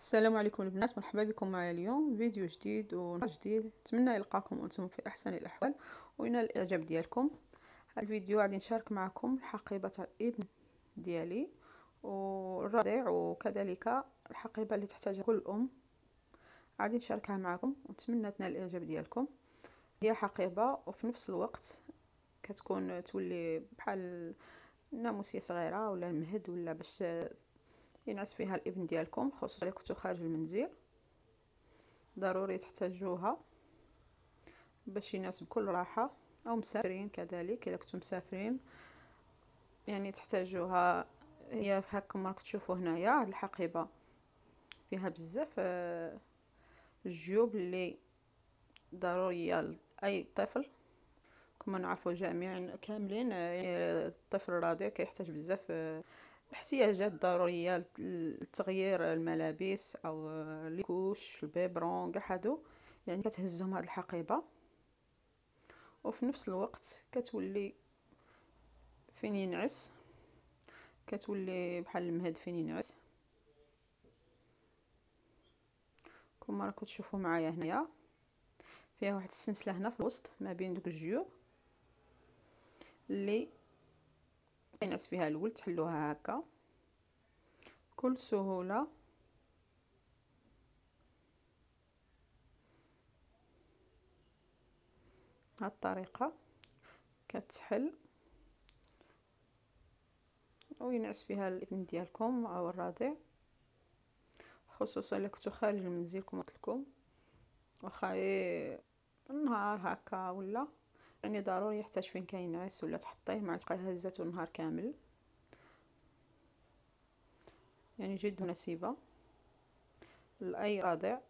السلام عليكم البنات مرحبا بكم معايا اليوم فيديو جديد ونهار جديد نتمنى يلقاكم انتم في احسن الاحوال وينال الاعجاب ديالكم الفيديو غادي نشارك معكم الحقيبه تاع الابن ديالي والرضيع وكذلك الحقيبه اللي تحتاجها كل ام غادي نشاركها معكم ونتمنى تنال الاعجاب ديالكم هي حقيبه وفي نفس الوقت كتكون تولي بحال ناموسيه صغيره ولا المهد ولا باش ينعس فيها الابن ديالكم خصوصا اللي كنتو خارج المنزل ضروري تحتاجوها باش ينعس بكل راحه او مسافرين كذلك الا كنتو مسافرين يعني تحتاجوها هي هاكم راك تشوفو هنايا هاد الحقيبه فيها بزاف آه، الجيوب اللي ضروريه لاي طفل كما نعرفو جميعا كاملين آه، يعني الطفل الرضيع كيحتاج بزاف آه، الاحتياجات الضرورية لتغيير الملابس او الكوش البيبرون كاع هادو يعني كتهزهم هاد الحقيبة وفي نفس الوقت كتولي فين ينعس كتولي بحال المهد فين ينعس كما راكم تشوفوا معايا هنايا فيها واحد السلسله هنا في الوسط ما بين دوك الجيوب اللي تنعس فيها الولد تحلوها هكا بكل سهوله هذه الطريقه كتحل وينعس فيها الابن ديالكم او الرضيع خصوصا الا كنتو خارج المنزل كما قلت لكم واخا إيه، النهار هكا ولا يعني ضروري يحتاج فين كينعس ولا تحطيه معلقه هزته النهار كامل يعني جد مناسبه لاي رضيع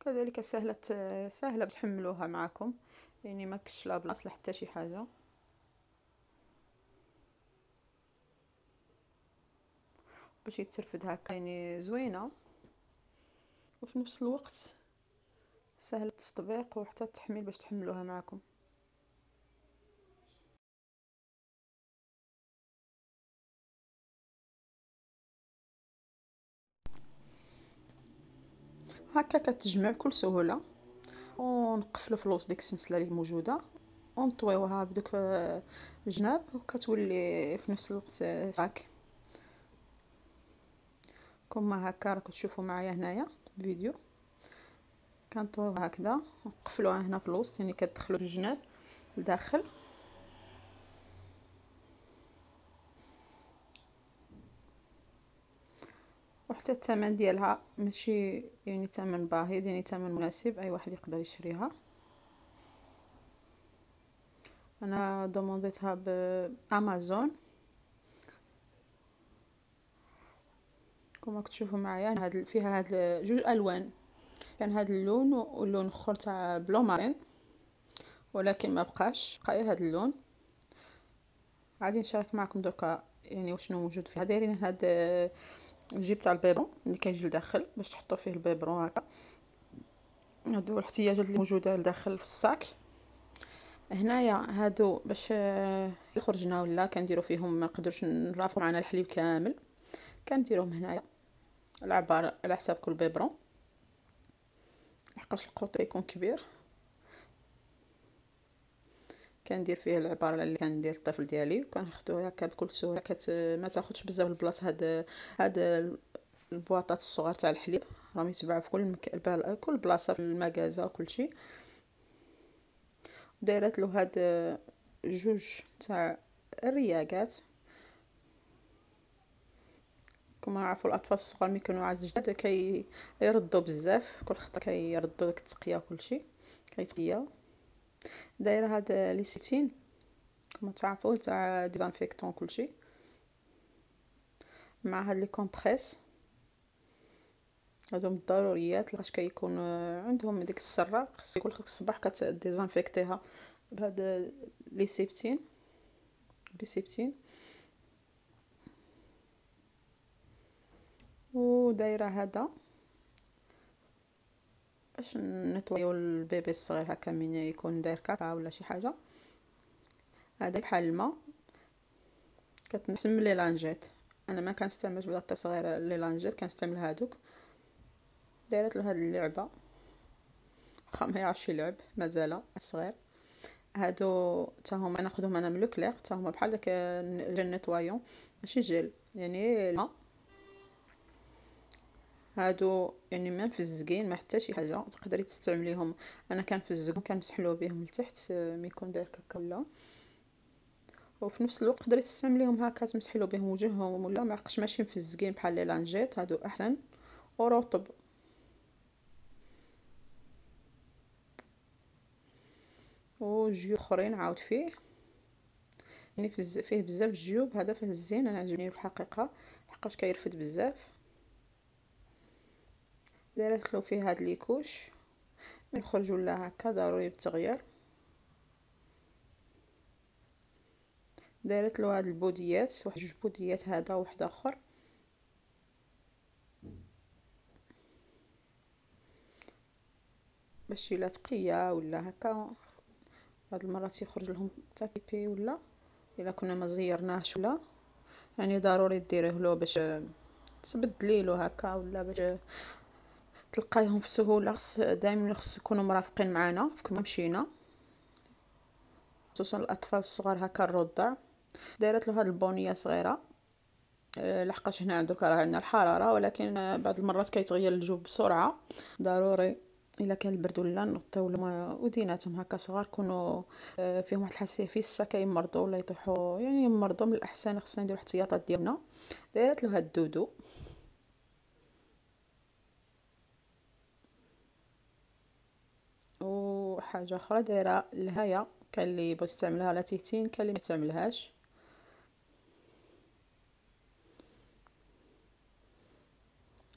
كذلك سهله سهله بتحملوها معكم يعني ما كش لا بلاصة حتى شي حاجه باش يترفد هكا يعني زوينه وفي نفس الوقت سهل التطبيق وحتى التحميل باش تحملوها معكم هكا كتجمع بكل سهوله ونقفلو في الوسط ديك السلسله اللي موجوده ونطويوها بدوك الجناب آه، وكتولي في نفس الوقت آه، ساك كما هكا راكم تشوفوا معايا هنايا فيديو كنطويوها هكذا ونقفلوها هنا في الوسط يعني كتدخلوا الجناب لداخل وحتى الثمن ديالها ماشي يعني ثمن باهظ يعني ثمن مناسب اي واحد يقدر يشريها انا دومونديتها بامازون كما كتشوفوا معايا هاد فيها هاد جوج الوان كان هذا اللون واللون اخر تاع بلو مارين ولكن ما بقاش بقى هذا إيه اللون غادي نشارك معكم دركا يعني وشنو موجود فيه دايرين هاد الجيب آه، تاع البيبرون اللي كيجي لداخل باش تحطوا فيه البيبرون هكا هادو الاحتياجات اللي موجوده لداخل في الصاك هنايا هادو باش آه، خرجنا ولا كنديرو فيهم ما نقدرش نرافقو معنا الحليب كامل كنديروهم هنايا العبار على حساب كل بيبرون لحقاش القوطي يكون كبير كندير فيه العباره اللي كندير الطفل ديالي وكنخدوها هكا بكل سهوله كت ما تاخذش بزاف البلاصه هاد هاد البواطات الصغار تاع الحليب راهم يتباعوا في كل مك... بل... كل بلاصه في المكازا وكلشي دايرت له هاد جوج تاع الرياقات كما عرفوا الاطفال الصغار ملي كانوا عاد جداد كيردوا كي بزاف كل خطره كيردوا داك التقيه وكلشي كيتقيا دايره هاد لي سيتين كما تعرفوا تاع ديزانفيكتون كلشي مع هاد لي كومبريس هادو الضروريات لحقاش كيكون عندهم ديك السراق خص كل الصباح كتديزانفيكتيها بهاد لي سيبتين بسيبتين ودايره هذا باش نتويو البيبي الصغير هكا من يكون داير كاكا ولا شي حاجه هذا بحال الماء كتنسم لي لانجيت انا ما كنستعملش بلاطه صغيره لي لانجيت كنستعمل هادوك دايره له هاد اللعبه واخا ما يعرفش يلعب مازال صغير هادو حتى هما ناخذهم انا من لوكلير حتى هما بحال داك جل نيتوايون ماشي جيل يعني الماء هادو يعني ما مفزقين ما حتى شي حاجه تقدري تستعمليهم انا كان كنمسحلو بهم لتحت آه، ميكون يكون داير هكا ولا وفي نفس الوقت تقدري تستعمليهم هكا تمسحلو بهم وجههم ولا ما عقش ماشي مفزقين بحال لي لانجيت هادو احسن ورطب جيو اخرين عاود فيه يعني فيه بزاف جيوب هذا فيه الزين انا عجبني في الحقيقه لحقاش كيرفد بزاف دايره فيه هاد ليكوش من خرجوا لها هكا ضروري بالتغيير دايرتلو هاد البوديات واحد جوج بوديات هذا وواحد اخر باش الا تقيه ولا هكا بعض المرات يخرج لهم حتى بيبي ولا الا كنا ما زيرناهش ولا يعني ضروري ديريه له باش تبدلي له هكا ولا باش تلقايهم في سهوله دائما خص يكونوا مرافقين معنا في كل مشينا خصوصا الاطفال الصغار هكا الرضع دارت له هاد البونيه صغيره آه، لحقاش هنا عندك راه عندنا الحراره ولكن بعض المرات كيتغير الجو بسرعه ضروري الا كان البرد ولا نغطيو وديناتهم هكا صغار كونوا آه، فيهم واحد الحساسيه كيمرضو ولا يطيحوا يعني يمرضوا من الاحسن خصنا نديرو احتياطات ديالنا دارت له هاد الدودو وحاجه اخرى دايره الهايه كاين اللي بغيت تستعملها لا تيتين كاين اللي ما تستعملهاش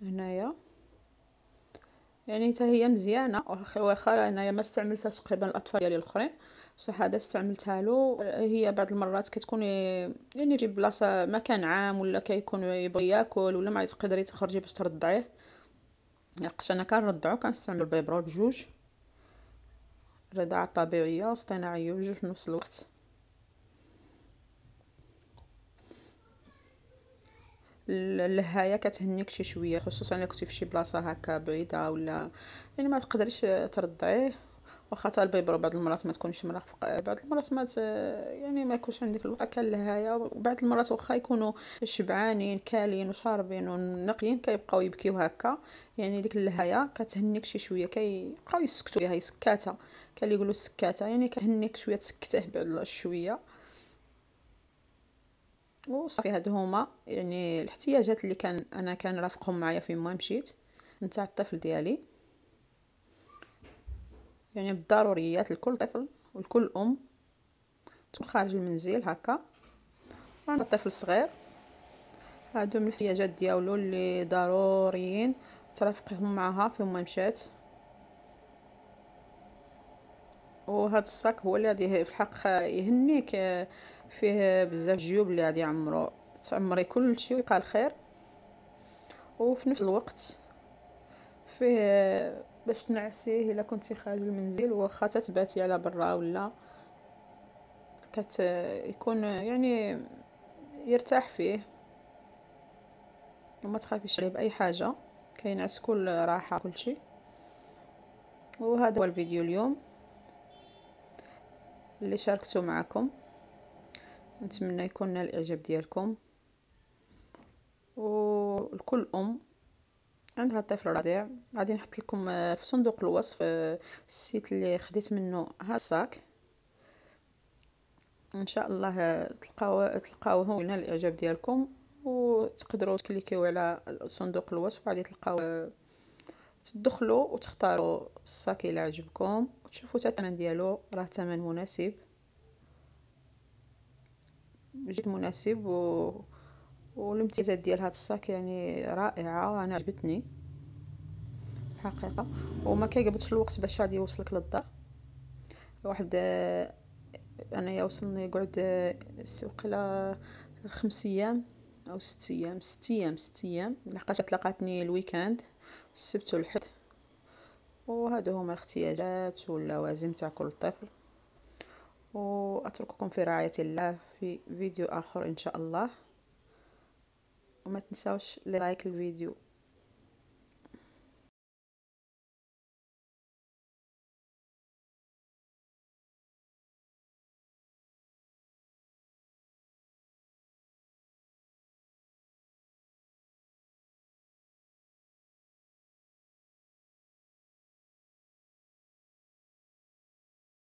هنايا يعني حتى هي مزيانه واخا انايا ما استعملتهاش تقريبا الاطفال ديالي الاخرين بصح هذا استعملتها له هي بعض المرات كتكون يعني تجيب بلاصه مكان عام ولا كيكون يبغي ياكل ولا ما تقدري تخرجي باش ترضعيه لقيت انا كنرضعو كنستعمل البيبرول بجوج رضاعة طبيعية وصناعية بجوج في نفس الوقت الهايه كتهنيك شي شويه خصوصا الا كنتي فشي بلاصه هكا بعيده ولا يعني ما تقدريش ترضعيه واخا حتى البيبرو بعض المرات ما تكونش مرافقه بعض المرات ما يعني ما يكونش عندك الوقت كان لهايا وبعض المرات واخا يكونوا شبعانين كالين وشاربين ونقيين كيبقاو يبكيو هكا يعني ديك اللهايا كتهنيك شي شويه كيبقاو يسكتوا هي سكاته كان اللي يقولوا سكاته يعني كتهنيك شويه تسكته بعد شويه وصافي هادو هما يعني الاحتياجات اللي كان انا كان رافقهم معايا فين ما مشيت نتاع الطفل ديالي يعني بالضروريات لكل طفل ولكل أم تكون خارج المنزل هكا عند الطفل الصغير هادو من الاحتياجات ديالو اللي ضروريين ترافقهم معها في ما مشات وهاد الصاك هو اللي غادي في الحق يهنيك فيه بزاف جيوب اللي غادي يعمرو تعمري كلشي ويبقى الخير وفي نفس الوقت فيه باش تنعسيه الا كنتي خارج المنزل واخا تتباتي على برا ولا كت يكون يعني يرتاح فيه وما تخافيش عليه باي حاجه كينعس كل راحه شيء وهذا هو الفيديو اليوم اللي شاركته معكم نتمنى يكون الاعجاب ديالكم والكل ام عند هاد الطفل الرضيع غادي نحط لكم آه، في صندوق الوصف آه، السيت اللي خديت منه ها الصاك ان شاء الله آه، تلقاو تلقاوه هنا الاعجاب ديالكم وتقدروا تكليكيو على صندوق الوصف غادي تلقاو تدخلوا وتختاروا الصاك اللي عجبكم وتشوفوا حتى الثمن ديالو راه ثمن مناسب جد مناسب و والامتيازات ديال هاد الصاك يعني رائعه انا عجبتني حقيقه وما كيقبضش الوقت باش غادي يوصلك للدار واحد آه، انايا وصلني قعد آه، وقيلا خمس ايام او ست ايام ست ايام ست ايام لحقاش تلاقاتني الويكاند السبت والحد وهادو هما الاحتياجات واللوازم تاع كل طفل واترككم في رعايه الله في فيديو اخر ان شاء الله وما تنساوش لايك الفيديو